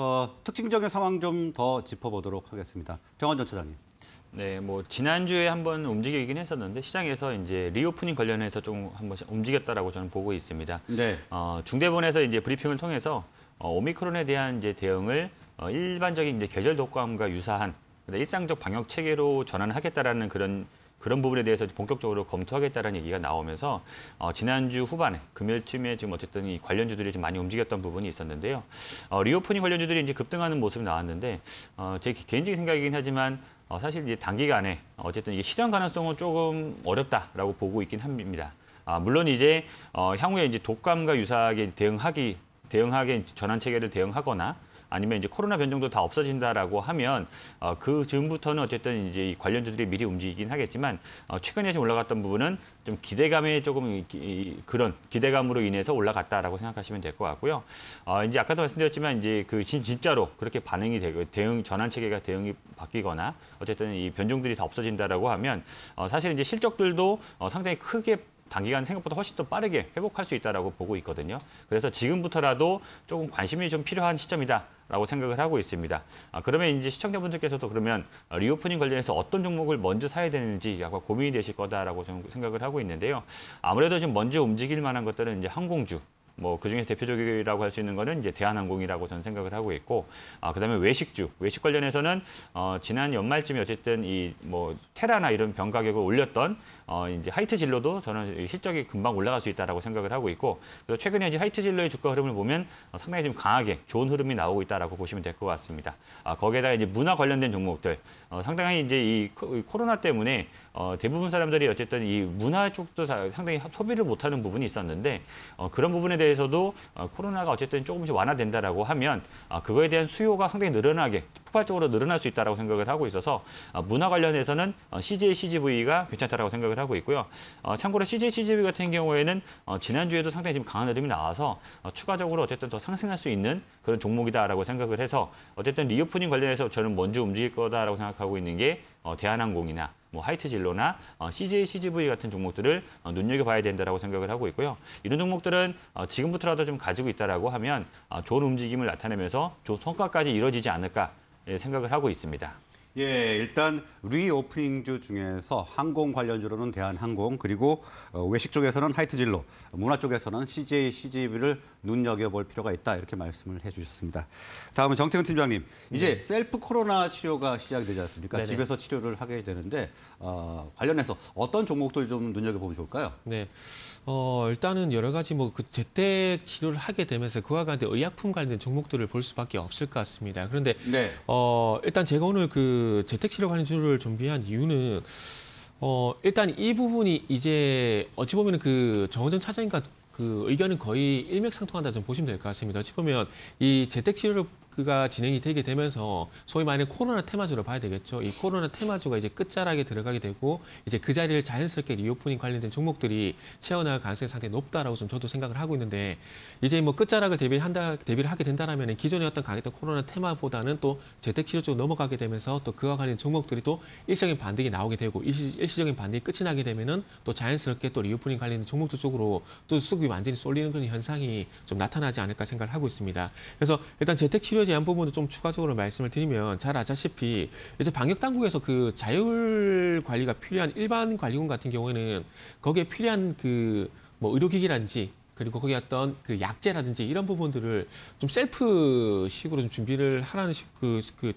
어, 특징적인 상황 좀 더 짚어보도록 하겠습니다. 정원전 차장님. 네, 뭐 지난주에 한번 움직이긴 했었는데 시장에서 이제 리오프닝 관련해서 좀 한번 움직였다라고 저는 보고 있습니다. 네. 어, 중대본에서 이제 브리핑을 통해서 어, 오미크론에 대한 이제 대응을 어, 일반적인 이제 계절 독감과 유사한 일상적 방역 체계로 전환하겠다라는 그런 그런 부분에 대해서 본격적으로 검토하겠다는 얘기가 나오면서 어, 지난주 후반에 금요일쯤에 지금 어쨌든 이 관련주들이 좀 많이 움직였던 부분이 있었는데요. 어, 리오프닝 관련주들이 이제 급등하는 모습이 나왔는데 어, 제 개인적인 생각이긴 하지만 어, 사실 이제 단기간에 어쨌든 이게 실현 가능성은 조금 어렵다라고 보고 있긴 합니다. 아, 물론 이제 어, 향후에 이제 독감과 유사하게 대응하기 대응하게 전환 체계를 대응하거나 아니면 이제 코로나 변종도 다 없어진다라고 하면 어, 그 즈음부터는 어쨌든 이제 이 관련주들이 미리 움직이긴 하겠지만 어, 최근에 좀 올라갔던 부분은 좀 기대감에 조금 이, 그런 기대감으로 인해서 올라갔다라고 생각하시면 될 것 같고요. 어, 이제 아까도 말씀드렸지만 이제 그 진, 진짜로 그렇게 반응이 되고 대응 전환 체계가 대응이 바뀌거나 어쨌든 이 변종들이 다 없어진다라고 하면 어, 사실 이제 실적들도 어, 상당히 크게 단기간 생각보다 훨씬 더 빠르게 회복할 수 있다라고 보고 있거든요. 그래서 지금부터라도 조금 관심이 좀 필요한 시점이다. 라고 생각을 하고 있습니다. 아, 그러면 이제 시청자분들께서도 그러면 어, 리오프닝 관련해서 어떤 종목을 먼저 사야 되는지 약간 고민이 되실 거다라고 생각을 하고 있는데요. 아무래도 지금 먼저 움직일 만한 것들은 이제 항공주, 뭐 그중에 대표적이라고 할 수 있는 거는 이제 대한항공이라고 저는 생각을 하고 있고 아 그다음에 외식주 외식 관련해서는 어 지난 연말쯤에 어쨌든 이 뭐 테라나 이런 병 가격을 올렸던 어 이제 하이트 진로도 저는 실적이 금방 올라갈 수 있다라고 생각을 하고 있고 그래서 최근에 이제 하이트 진로의 주가 흐름을 보면 어, 상당히 좀 강하게 좋은 흐름이 나오고 있다라고 보시면 될 것 같습니다. 아 거기에다가 이제 문화 관련된 종목들 어 상당히 이제 이 코로나 때문에 어 대부분 사람들이 어쨌든 이 문화 쪽도 상당히 소비를 못하는 부분이 있었는데 어 그런 부분에 대해 상태서도 어, 코로나가 어쨌든 조금씩 완화된다라고 하면 아, 그거에 대한 수요가 상당히 늘어나게 폭발적으로 늘어날 수 있다고 생각을 하고 있어서 아, 문화 관련해서는 어, CJ, CGV가 괜찮다라고 생각을 하고 있고요. 어, 참고로 CJ, CGV 같은 경우에는 지난주에도 상당히 지금 강한 흐름이 나와서 추가적으로 어쨌든 더 상승할 수 있는 그런 종목이다라고 생각을 해서 어쨌든 리오프닝 관련해서 저는 먼저 움직일 거다라고 생각하고 있는 게 대한항공이나 뭐 하이트 진로나 어, CJ, CGV 같은 종목들을 어, 눈여겨봐야 된다라고 생각을 하고 있고요. 이런 종목들은 어, 지금부터라도 좀 가지고 있다라고 하면 어, 좋은 움직임을 나타내면서 좋은 성과까지 이뤄지지 않을까 예, 생각을 하고 있습니다. 예, 일단 리오프닝주 중에서 항공 관련주로는 대한항공 그리고 어, 외식 쪽에서는 하이트진로, 문화 쪽에서는 CJ, CGV를 눈여겨볼 필요가 있다 이렇게 말씀을 해주셨습니다. 다음은 정태근 팀장님, 이제 네. 셀프 코로나 치료가 시작되지 이 않습니까? 네네. 집에서 치료를 하게 되는데 어, 관련해서 어떤 종목들 좀 눈여겨보면 좋을까요? 네, 어, 일단은 여러 가지 뭐그 재택 치료를 하게 되면서 그와 관련된 의약품 관련된 종목들을 볼 수밖에 없을 것 같습니다. 그런데 네. 어, 일단 제가 오늘 그그 재택 치료 관리주를 준비한 이유는 어, 일단 이 부분이 이제 어찌 보면 그 정은정 차장님과 그 의견은 거의 일맥상통한다 좀 보시면 될 것 같습니다. 어찌 보면 이 재택 치료를 그가 진행이 되게 되면서 소위 말하는 코로나 테마주로 봐야 되겠죠. 이 코로나 테마주가 이제 끝자락에 들어가게 되고 이제 그 자리를 자연스럽게 리오프닝 관련된 종목들이 채워나갈 가능성이 상당히 높다라고 좀 저도 생각을 하고 있는데 이제 뭐 끝자락을 대비한다 대비를 하게 된다라면 기존에 어떤 강했던 코로나 테마보다는 또 재택 치료 쪽으로 넘어가게 되면서 또 그와 관련 된 종목들이 또 일시적인 반등이 나오게 되고 일시, 일시적인 반등이 끝이 나게 되면은 또 자연스럽게 또 리오프닝 관련 된 종목들 쪽으로 또 수급이 완전히 쏠리는 그런 현상이 좀 나타나지 않을까 생각을 하고 있습니다. 그래서 일단 재택 치료 의료 제한 부분도 좀 추가적으로 말씀을 드리면 잘 아시다시피 이제 방역 당국에서 그 자율 관리가 필요한 일반 관리군 같은 경우에는 거기에 필요한 그 뭐의료기기라든지 그리고 거기 어떤 그약재라든지 이런 부분들을 좀 셀프식으로 좀 준비를 하라는 식, 그, 그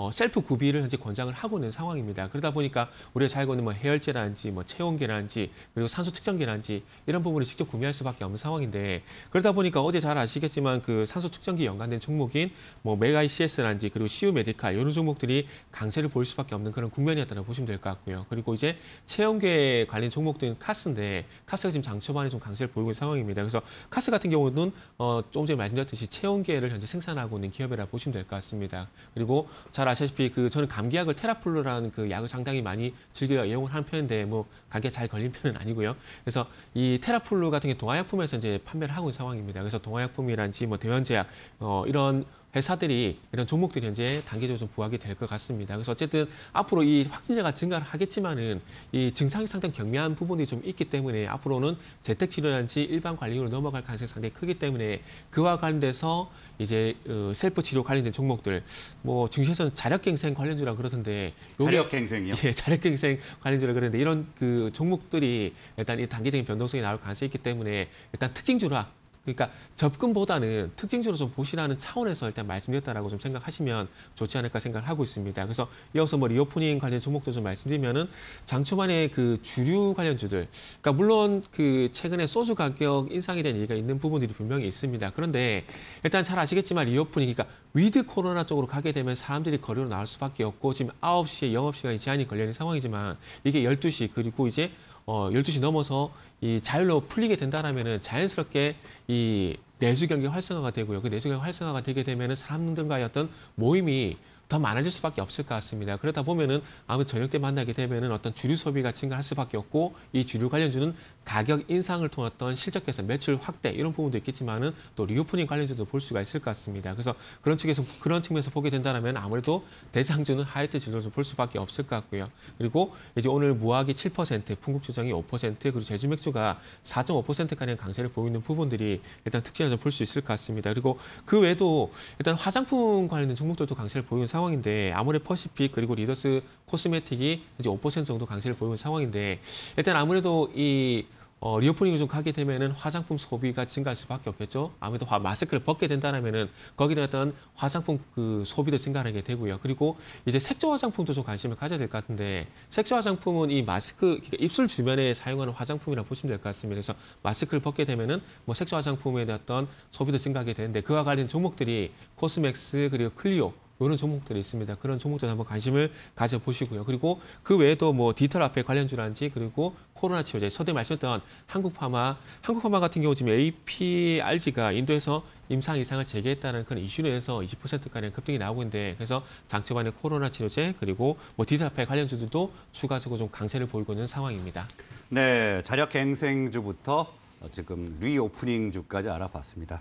어, 셀프 구비를 현재 권장을 하고 있는 상황입니다. 그러다 보니까 우리가 잘 알고 있는뭐 해열제라든지 뭐 체온계라든지 뭐 그리고 산소 측정기라든지 이런 부분을 직접 구매할 수밖에 없는 상황인데 그러다 보니까 어제 잘 아시겠지만 그 산소 측정기 연관된 종목인 뭐 메가이 CS라든지 그리고 CU 메디카 이런 종목들이 강세를 보일 수밖에 없는 그런 국면이었다고 보시면 될 것 같고요. 그리고 이제 체온계 관련 종목들은 카스인데 카스가 지금 장 초반에 좀 강세를 보이고 있는 상황입니다. 그래서 카스 같은 경우는 어, 조금 전에 말씀드렸듯이 체온계를 현재 생산하고 있는 기업이라 보시면 될 것 같습니다. 그리고 잘잘 아시다시피 그 저는 감기약을 테라플루라는 그 약을 상당히 많이 즐겨 이용을 하는 편인데 뭐 감기에 잘 걸린 편은 아니고요. 그래서 이 테라플루 같은 게 동화약품에서 이제 판매를 하고 있는 상황입니다. 그래서 동화약품이란지 뭐 대연제약 어 이런 회사들이 이런 종목들이 현재 단계적으로좀 부각이 될 것 같습니다. 그래서 어쨌든 앞으로 이 확진자가 증가를 하겠지만은 이 증상이 상당히 경미한 부분이 좀 있기 때문에 앞으로는 재택치료단지 일반 관리로 넘어갈 가능성이 상당히 크기 때문에 그와 관련돼서 이제 어, 셀프 치료 관련된 종목들 뭐 증시에서는 자력갱생 관련주라 그러던데 자력갱생이요? 예, 자력갱생 관련주라 그러는데 이런 그 종목들이 일단 이단계적인 변동성이 나올 가능성이 있기 때문에 일단 특징주라 그러니까 접근보다는 특징적으로 좀 보시라는 차원에서 일단 말씀드렸다라고 좀 생각하시면 좋지 않을까 생각을 하고 있습니다. 그래서 이어서 뭐 리오프닝 관련 종목도 좀 말씀드리면은 장초반에 그 주류 관련주들, 그러니까 물론 그 최근에 소주 가격 인상에 대한 얘기가 있는 부분들이 분명히 있습니다. 그런데 일단 잘 아시겠지만 리오프닝, 그러니까 위드 코로나 쪽으로 가게 되면 사람들이 거리로 나올 수밖에 없고 지금 9시에 영업 시간이 제한이 걸려 있는 상황이지만 이게 12시 그리고 이제 어, 12시 넘어서 이 자율로 풀리게 된다라면은 자연스럽게 이 내수 경기 활성화가 되고요. 그 내수 경기 활성화가 되게 되면은 사람들과의 어떤 모임이 더 많아질 수밖에 없을 것 같습니다. 그러다 보면은 아무 저녁 때 만나게 되면은 어떤 주류 소비 가증가할 수밖에 없고 이 주류 관련주는 가격 인상을 통한 어떤 실적 개선, 매출 확대 이런 부분도 있겠지만은 또 리오프닝 관련주도 볼 수가 있을 것 같습니다. 그래서 그런 측에서 그런 측면에서 보게 된다면 아무래도 대장주는 하이트 진로에볼 수밖에 없을 것 같고요. 그리고 이제 오늘 무학이 7%, 풍국 주장이5% 그리고 제주 맥주가 4.5% 가량 강세를 보이는 부분들이 일단 특징을볼수 있을 것 같습니다. 그리고 그 외에도 일단 화장품 관련된 종목들도 강세를 보이는 상황. 상황인데 아무래 퍼시픽 그리고 리더스 코스메틱이 이제 5% 정도 강세를 보이는 상황인데 일단 아무래도 이 어, 리오프닝을 좀 하게 되면은 화장품 소비가 증가할 수밖에 없겠죠. 아무래도 화, 마스크를 벗게 된다면은 거기에 어떤 화장품 그 소비도 증가하게 되고요. 그리고 이제 색조 화장품도 좀 관심을 가져야 될 것 같은데 색조 화장품은 이 마스크 그러니까 입술 주변에 사용하는 화장품이라 보시면 될 것 같습니다. 그래서 마스크를 벗게 되면은 뭐 색조 화장품에 대한 어떤 소비도 증가하게 되는데 그와 관련 된 종목들이 코스맥스 그리고 클리오 이런 종목들이 있습니다. 그런 종목들 한번 관심을 가져보시고요. 그리고 그 외에도 뭐 디지털 화폐 관련주라든지 그리고 코로나 치료제, 서두에 말씀드렸던 한국파마, 한국파마 같은 경우 지금 APRG가 인도에서 임상 이상을 재개했다는 그런 이슈로 해서 20%가량 급등이 나오고 있는데 그래서 장초반에 코로나 치료제 그리고 뭐 디지털 화폐 관련주들도 추가적으로 좀 강세를 보이고 있는 상황입니다. 네, 자력 갱생주부터 어, 지금 리오프닝 주까지 알아봤습니다.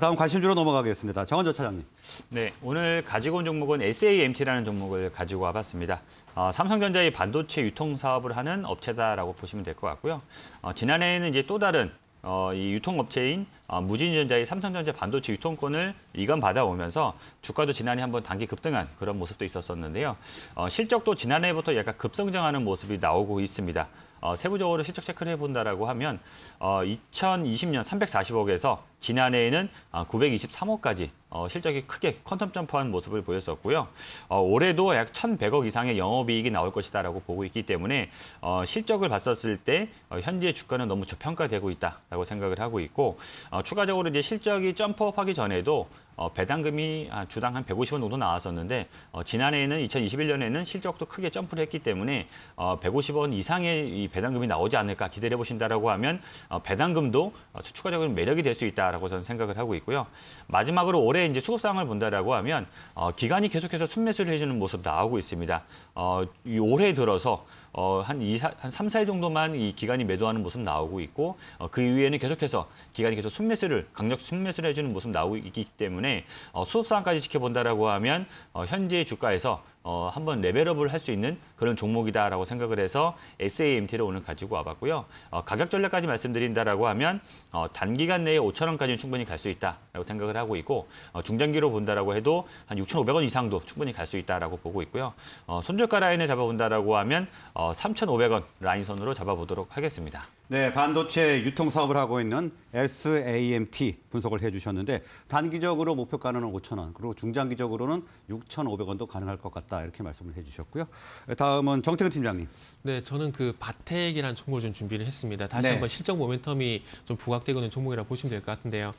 다음 관심주로 넘어가겠습니다. 정원조 차장님. 네, 오늘 가지고 온 종목은 SAMT라는 종목을 가지고 와봤습니다. 어, 삼성전자의 반도체 유통 사업을 하는 업체다라고 보시면 될 것 같고요. 어, 지난해에는 이제 또 다른 어, 이 유통업체인 어, 무진전자의 삼성전자 반도체 유통권을 이관받아오면서 주가도 지난해 한번 단기 급등한 그런 모습도 있었었는데요. 어, 실적도 지난해부터 약간 급성장하는 모습이 나오고 있습니다. 어, 세부적으로 실적 체크를 해본다라고 하면 어, 2020년 340억에서 지난해에는 어, 아, 923억까지 어, 실적이 크게 컨텀 점프한 모습을 보였었고요. 어, 올해도 약 1,100억 이상의 영업이익이 나올 것이다라고 보고 있기 때문에 어, 실적을 봤었을 때 어, 현재 주가는 너무 저평가되고 있다라고 생각을 하고 있고 어, 추가적으로 이제 실적이 점프업하기 전에도 어, 배당금이 주당 한 150원 정도 나왔었는데 어, 지난해에는 2021년에는 실적도 크게 점프를 했기 때문에 어, 150원 이상의 이 배당금이 나오지 않을까 기대해 보신다라고 하면 어, 배당금도 어, 추가적인 매력이 될 수 있다라고 저는 생각을 하고 있고요. 마지막으로 올해 이제 수급 상황을 본다라고 하면 어, 기간이 계속해서 순매수를 해주는 모습 나오고 있습니다. 어, 올해 들어서 어, 한, 2, 4, 한 3, 4일 정도만 이 기간이 매도하는 모습 나오고 있고 어, 그 이후에는 계속해서 기간이 계속 순매수를 강력 순매수를 해주는 모습 나오고 있기 때문에. 때문에 어, 수업상황까지 지켜본다라고 하면 어, 현재 주가에서 어, 한번 레벨업을 할 수 있는 그런 종목이다라고 생각을 해서 SAMT를 오늘 가지고 와봤고요. 어, 가격 전략까지 말씀드린다라고 하면 어, 단기간 내에 5천 원까지는 충분히 갈 수 있다라고 생각을 하고 있고 어, 중장기로 본다라고 해도 한 6,500원 이상도 충분히 갈 수 있다라고 보고 있고요. 어, 손절가 라인을 잡아본다라고 하면 어, 3,500원 라인선으로 잡아보도록 하겠습니다. 네, 반도체 유통 사업을 하고 있는 SAMT 분석을 해주셨는데 단기적으로 목표가는 5천 원, 그리고 중장기적으로는 6,500원도 가능할 것 같다. 없다 이렇게 말씀을 해주셨고요. 네, 다음은 정태근 팀장님. 네, 저는 그 바텍이라는 종목을 좀 준비를 했습니다. 다시 네. 한번 실적 모멘텀이 좀 부각되고 있는 종목이라고 보시면 될 것 같은데요.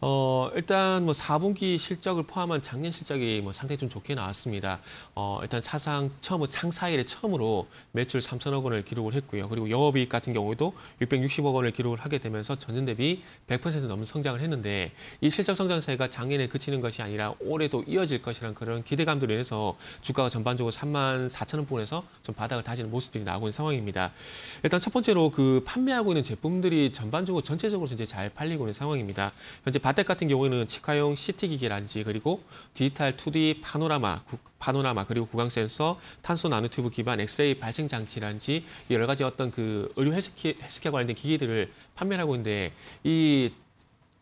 어, 일단 뭐 4분기 실적을 포함한 작년 실적이 뭐 상당히 좀 좋게 나왔습니다. 어, 일단 사상 처음 창사 뭐 일에 처음으로 매출 3천억 원을 기록을 했고요. 그리고 영업이익 같은 경우에도 660억 원을 기록을 하게 되면서 전년 대비 100% 넘는 성장을 했는데 이 실적 성장세가 작년에 그치는 것이 아니라 올해도 이어질 것이라는 그런 기대감들로 인해서 주가 주가가 전반적으로 3만 4천 원분에서 좀 바닥을 다지는 모습들이 나오고 있는 상황입니다. 일단 첫 번째로 그 판매하고 있는 제품들이 전반적으로 전체적으로 현재 잘 팔리고 있는 상황입니다. 현재 바텍 같은 경우에는 치카용 CT 기계라든지 그리고 디지털 2D 파노라마 파노라마 그리고 구강 센서, 탄소 나노튜브 기반 엑스레이 발생 장치라든지 여러 가지 어떤 그 의료 헬스케, 어 관련된 기계들을 판매하고 있는데 이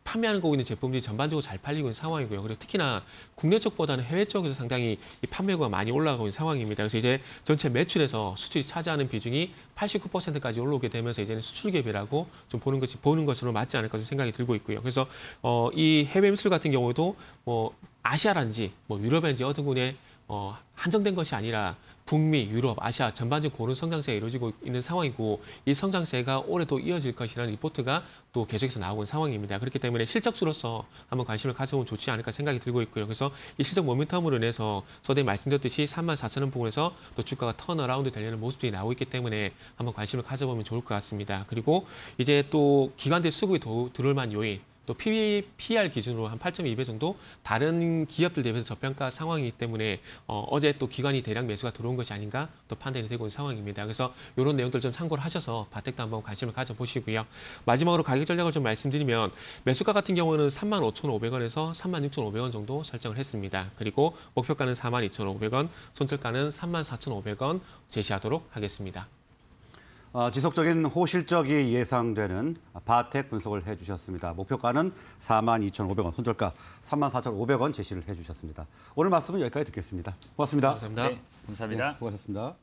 판매하고 는 있는 제품들이 전반적으로 잘 팔리고 있는 상황이고요. 그리고 특히나 국내 쪽보다는 해외 쪽에서 상당히 이 판매가 많이 올라가고 있는 상황입니다. 그래서 이제 전체 매출에서 수출이 차지하는 비중이 89%까지 올라오게 되면서 이제는 수출 갭이라고 좀 보는 것이 보는 것으로 맞지 않을까 좀 생각이 들고 있고요. 그래서 어, 이 해외 매출 같은 경우도뭐 아시아란지 뭐 유럽인지 어떤 군에 어, 한정된 것이 아니라 북미, 유럽, 아시아 전반적인 고른 성장세가 이루어지고 있는 상황이고 이 성장세가 올해도 이어질 것이라는 리포트가 또 계속해서 나오고 있는 상황입니다. 그렇기 때문에 실적수로서 한번 관심을 가져보면 좋지 않을까 생각이 들고 있고요. 그래서 이 실적 모멘텀으로 인해서 서대히 말씀드렸듯이 3만 4천 원 부근에서 또 주가가 턴어라운드 되려는 모습들이 나오고 있기 때문에 한번 관심을 가져보면 좋을 것 같습니다. 그리고 이제 또 기관대 수급이 더 들어올 만 요인 또 PBR 기준으로 한 8.2배 정도 다른 기업들 대비해서 저평가 상황이기 때문에 어, 어 제또 기관이 대량 매수가 들어온 것이 아닌가 또 판단이 되고 있는 상황입니다. 그래서 이런 내용들 좀 참고를 하셔서 바텍도 한번 관심을 가져보시고요. 마지막으로 가격 전략을 좀 말씀드리면 매수가 같은 경우는 35,500원에서 36,500원 정도 설정을 했습니다. 그리고 목표가는 42,500원, 손절가는 34,500원 제시하도록 하겠습니다. 어, 지속적인 호실적이 예상되는 바텍 분석을 해주셨습니다. 목표가는 42,500원, 손절가 34,500원 제시를 해주셨습니다. 오늘 말씀은 여기까지 듣겠습니다. 고맙습니다. 감사합니다. 네, 감사합니다. 네, 고맙습니다.